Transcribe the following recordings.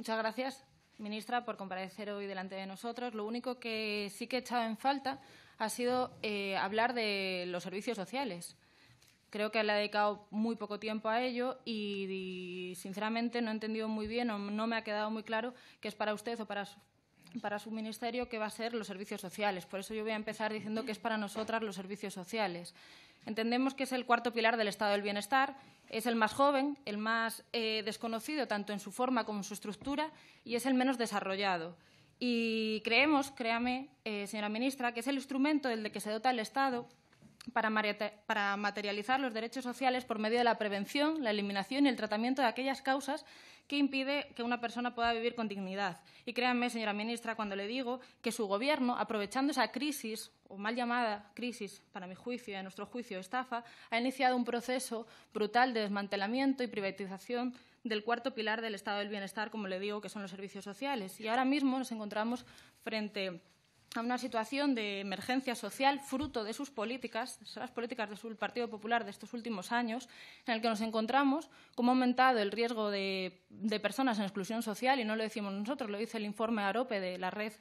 Muchas gracias, ministra, por comparecer hoy delante de nosotros. Lo único que sí que he echado en falta ha sido eh, hablar de los servicios sociales. Creo que le ha dedicado muy poco tiempo a ello y, sinceramente, no he entendido muy bien o no me ha quedado muy claro qué es para usted o para, para su ministerio que va a ser los servicios sociales. Por eso yo voy a empezar diciendo que es para nosotras los servicios sociales. Entendemos que es el cuarto pilar del estado del bienestar, es el más joven, el más eh, desconocido tanto en su forma como en su estructura y es el menos desarrollado. Y creemos, créame, eh, señora ministra, que es el instrumento del que se dota el Estado para materializar los derechos sociales por medio de la prevención, la eliminación y el tratamiento de aquellas causas que impide que una persona pueda vivir con dignidad. Y créanme, señora ministra, cuando le digo que su Gobierno, aprovechando esa crisis, o mal llamada crisis, para mi juicio y a nuestro juicio estafa, ha iniciado un proceso brutal de desmantelamiento y privatización del cuarto pilar del estado del bienestar, como le digo, que son los servicios sociales. Y ahora mismo nos encontramos frente a una situación de emergencia social fruto de sus políticas, las políticas del Partido Popular de estos últimos años, en el que nos encontramos cómo ha aumentado el riesgo de, personas en exclusión social, y no lo decimos nosotros, lo dice el informe AROPE de la Red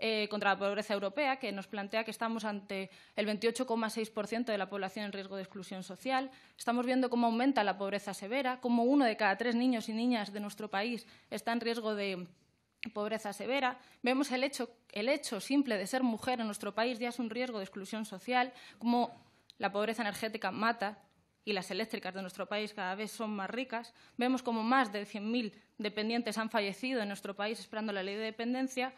eh, contra la Pobreza Europea, que nos plantea que estamos ante el 28,6% de la población en riesgo de exclusión social. Estamos viendo cómo aumenta la pobreza severa, cómo uno de cada tres niños y niñas de nuestro país está en riesgo de pobreza severa. Vemos el hecho, el hecho simple de ser mujer en nuestro país ya es un riesgo de exclusión social, como la pobreza energética mata y las eléctricas de nuestro país cada vez son más ricas. Vemos como más de 100.000 dependientes han fallecido en nuestro país esperando la ley de dependencia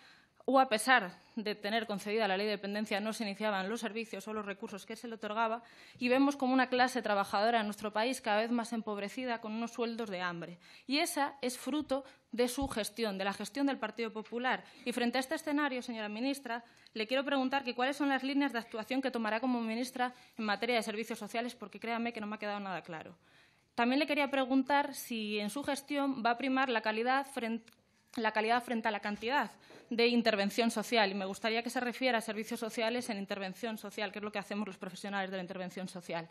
o a pesar de tener concedida la ley de dependencia, no se iniciaban los servicios o los recursos que se le otorgaba, y vemos como una clase trabajadora en nuestro país cada vez más empobrecida con unos sueldos de hambre. Y esa es fruto de su gestión, de la gestión del Partido Popular. Y frente a este escenario, señora ministra, le quiero preguntar cuáles son las líneas de actuación que tomará como ministra en materia de servicios sociales, porque créame que no me ha quedado nada claro. También le quería preguntar si en su gestión va a primar la calidad frente la calidad frente a la cantidad de intervención social. Y me gustaría que se refiera a servicios sociales en intervención social, que es lo que hacemos los profesionales de la intervención social.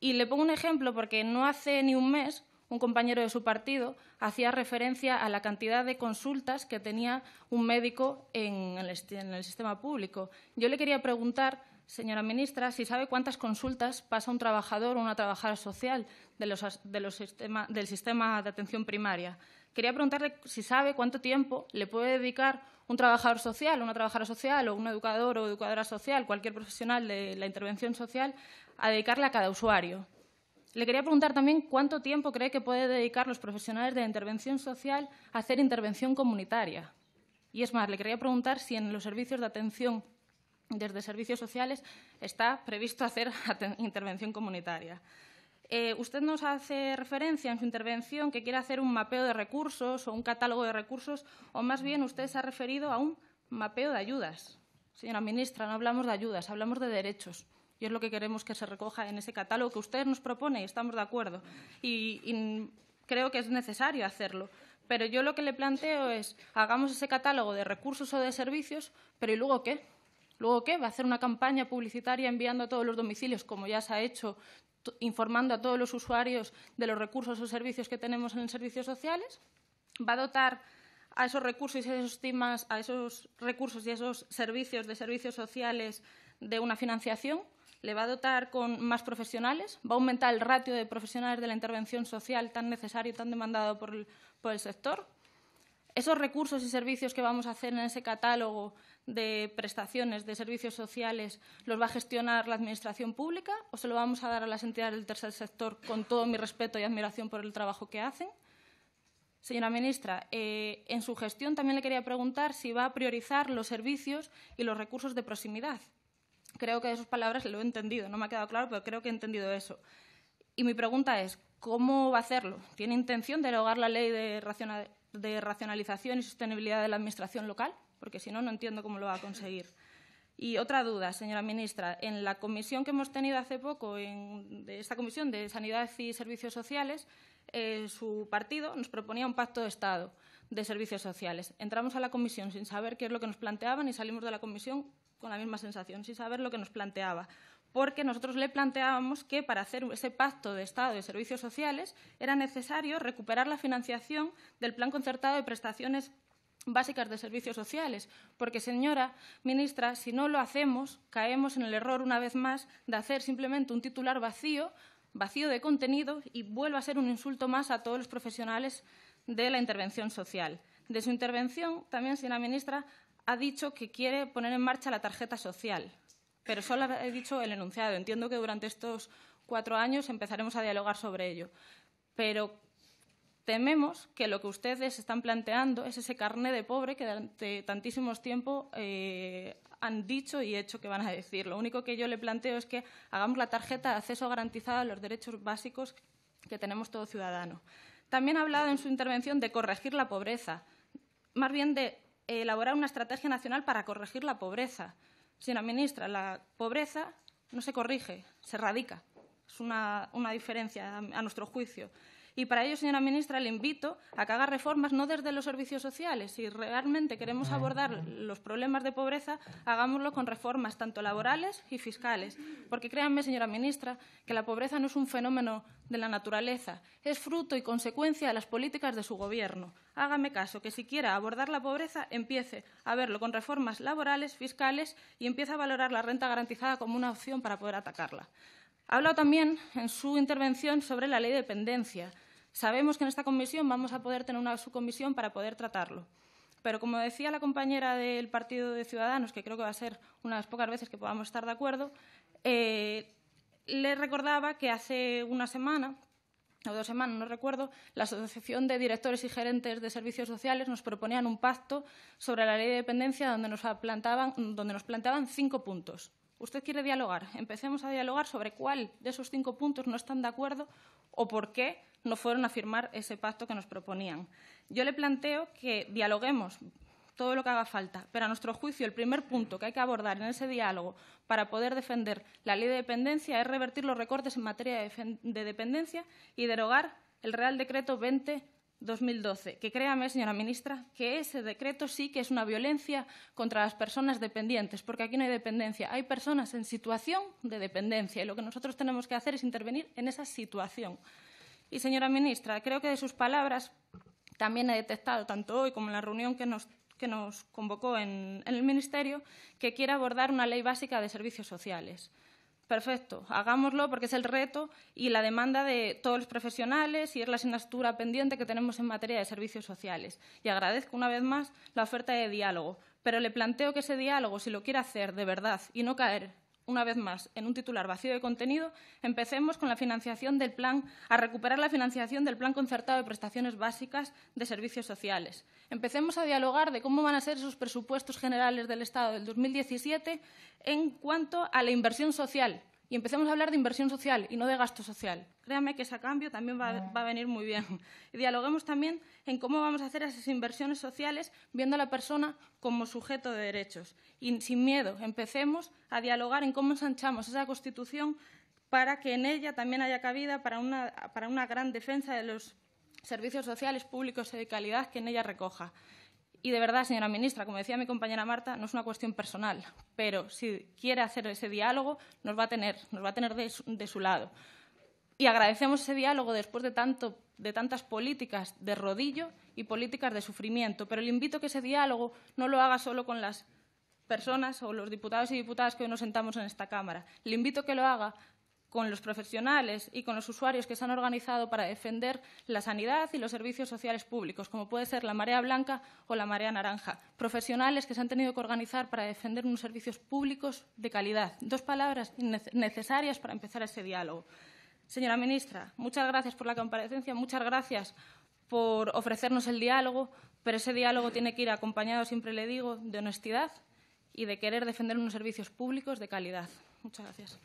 Y le pongo un ejemplo porque no hace ni un mes un compañero de su partido hacía referencia a la cantidad de consultas que tenía un médico en el, en el sistema público. Yo le quería preguntar Señora ministra, si sabe cuántas consultas pasa un trabajador o una trabajadora social del sistema de atención primaria. Quería preguntarle si sabe cuánto tiempo le puede dedicar un trabajador social, una trabajadora social o un educador o educadora social, cualquier profesional de la intervención social, a dedicarle a cada usuario. Le quería preguntar también cuánto tiempo cree que puede dedicar los profesionales de la intervención social a hacer intervención comunitaria. Y es más, le quería preguntar si en los servicios de atención desde servicios sociales está previsto hacer intervención comunitaria. Eh, usted nos hace referencia en su intervención que quiere hacer un mapeo de recursos o un catálogo de recursos, o más bien usted se ha referido a un mapeo de ayudas. Señora ministra, no hablamos de ayudas, hablamos de derechos. Y es lo que queremos que se recoja en ese catálogo que usted nos propone y estamos de acuerdo. Y, y creo que es necesario hacerlo. Pero yo lo que le planteo es, hagamos ese catálogo de recursos o de servicios, pero ¿y luego qué? Luego, ¿qué? Va a hacer una campaña publicitaria enviando a todos los domicilios, como ya se ha hecho, informando a todos los usuarios de los recursos o servicios que tenemos en servicios sociales. Va a dotar a esos recursos y a esos a esos recursos y esos servicios de servicios sociales de una financiación, le va a dotar con más profesionales, va a aumentar el ratio de profesionales de la intervención social tan necesario y tan demandado por por el sector. Esos recursos y servicios que vamos a hacer en ese catálogo de prestaciones, de servicios sociales, los va a gestionar la Administración pública o se lo vamos a dar a las entidades del tercer sector con todo mi respeto y admiración por el trabajo que hacen? Señora ministra, eh, en su gestión también le quería preguntar si va a priorizar los servicios y los recursos de proximidad. Creo que de sus palabras lo he entendido, no me ha quedado claro, pero creo que he entendido eso. Y mi pregunta es, ¿cómo va a hacerlo? ¿Tiene intención de derogar la ley de racionalización y sostenibilidad de la Administración local? porque si no, no entiendo cómo lo va a conseguir. Y otra duda, señora ministra. En la comisión que hemos tenido hace poco, en, de esta comisión de Sanidad y Servicios Sociales, eh, su partido nos proponía un pacto de Estado de servicios sociales. Entramos a la comisión sin saber qué es lo que nos planteaban y salimos de la comisión con la misma sensación, sin saber lo que nos planteaba. Porque nosotros le planteábamos que para hacer ese pacto de Estado de servicios sociales era necesario recuperar la financiación del Plan Concertado de Prestaciones básicas de servicios sociales, porque, señora ministra, si no lo hacemos, caemos en el error una vez más de hacer simplemente un titular vacío, vacío de contenido y vuelva a ser un insulto más a todos los profesionales de la intervención social. De su intervención, también, señora ministra, ha dicho que quiere poner en marcha la tarjeta social, pero solo ha dicho el enunciado. Entiendo que durante estos cuatro años empezaremos a dialogar sobre ello. Pero Tememos que lo que ustedes están planteando es ese carné de pobre que durante tantísimos tiempos eh, han dicho y hecho que van a decir. Lo único que yo le planteo es que hagamos la tarjeta de acceso garantizado... a los derechos básicos que tenemos todo ciudadano. También ha hablado en su intervención de corregir la pobreza, más bien de elaborar una estrategia nacional para corregir la pobreza. Señora ministra, la pobreza no se corrige, se erradica. Es una diferencia a nuestro juicio. Y para ello, señora ministra, le invito a que haga reformas no desde los servicios sociales. Si realmente queremos abordar los problemas de pobreza, hagámoslo con reformas tanto laborales y fiscales. Porque créanme, señora ministra, que la pobreza no es un fenómeno de la naturaleza, es fruto y consecuencia de las políticas de su Gobierno. Hágame caso, que si quiera abordar la pobreza, empiece a verlo con reformas laborales, fiscales y empiece a valorar la renta garantizada como una opción para poder atacarla. Ha hablado también en su intervención sobre la ley de dependencia. Sabemos que en esta comisión vamos a poder tener una subcomisión para poder tratarlo. Pero, como decía la compañera del Partido de Ciudadanos, que creo que va a ser una de las pocas veces que podamos estar de acuerdo, eh, le recordaba que hace una semana o dos semanas, no recuerdo, la Asociación de Directores y Gerentes de Servicios Sociales nos proponían un pacto sobre la ley de dependencia donde nos, plantaban, donde nos planteaban cinco puntos. Usted quiere dialogar. Empecemos a dialogar sobre cuál de esos cinco puntos no están de acuerdo o por qué no fueron a firmar ese pacto que nos proponían. Yo le planteo que dialoguemos todo lo que haga falta, pero a nuestro juicio el primer punto que hay que abordar en ese diálogo para poder defender la ley de dependencia es revertir los recortes en materia de dependencia y derogar el Real Decreto 20 2012, que créame, señora ministra, que ese decreto sí que es una violencia contra las personas dependientes, porque aquí no hay dependencia, hay personas en situación de dependencia y lo que nosotros tenemos que hacer es intervenir en esa situación. Y, señora ministra, creo que de sus palabras también he detectado, tanto hoy como en la reunión que nos, convocó en, en el Ministerio, que quiere abordar una ley básica de servicios sociales. Perfecto, hagámoslo porque es el reto y la demanda de todos los profesionales y es la asignatura pendiente que tenemos en materia de servicios sociales. Y agradezco una vez más la oferta de diálogo, pero le planteo que ese diálogo, si lo quiere hacer de verdad y no caer una vez más, en un titular vacío de contenido, empecemos con la financiación del plan, a recuperar la financiación del Plan Concertado de Prestaciones Básicas de Servicios Sociales. Empecemos a dialogar de cómo van a ser esos presupuestos generales del Estado del 2017 en cuanto a la inversión social y empecemos a hablar de inversión social y no de gasto social. Créame que ese cambio también va, a, venir muy bien. Y dialoguemos también en cómo vamos a hacer esas inversiones sociales viendo a la persona como sujeto de derechos. Y sin miedo, empecemos a dialogar en cómo ensanchamos esa Constitución para que en ella también haya cabida para una gran defensa de los servicios sociales públicos y de calidad que en ella recoja. Y de verdad, señora ministra, como decía mi compañera Marta, no es una cuestión personal, pero si quiere hacer ese diálogo, nos va a tener, nos va a tener de su, lado. Y agradecemos ese diálogo después de, tanto, de tantas políticas de rodillo y políticas de sufrimiento, pero le invito a que ese diálogo no lo haga solo con las personas o los diputados y diputadas que hoy nos sentamos en esta Cámara. Le invito a que lo haga con los profesionales y con los usuarios que se han organizado para defender la sanidad y los servicios sociales públicos, como puede ser la Marea Blanca o la Marea Naranja. Profesionales que se han tenido que organizar para defender unos servicios públicos de calidad. Dos palabras necesarias para empezar ese diálogo. Señora ministra, muchas gracias por la comparecencia, muchas gracias por ofrecernos el diálogo, pero ese diálogo tiene que ir acompañado, siempre le digo, de honestidad y de querer defender unos servicios públicos de calidad. Muchas gracias.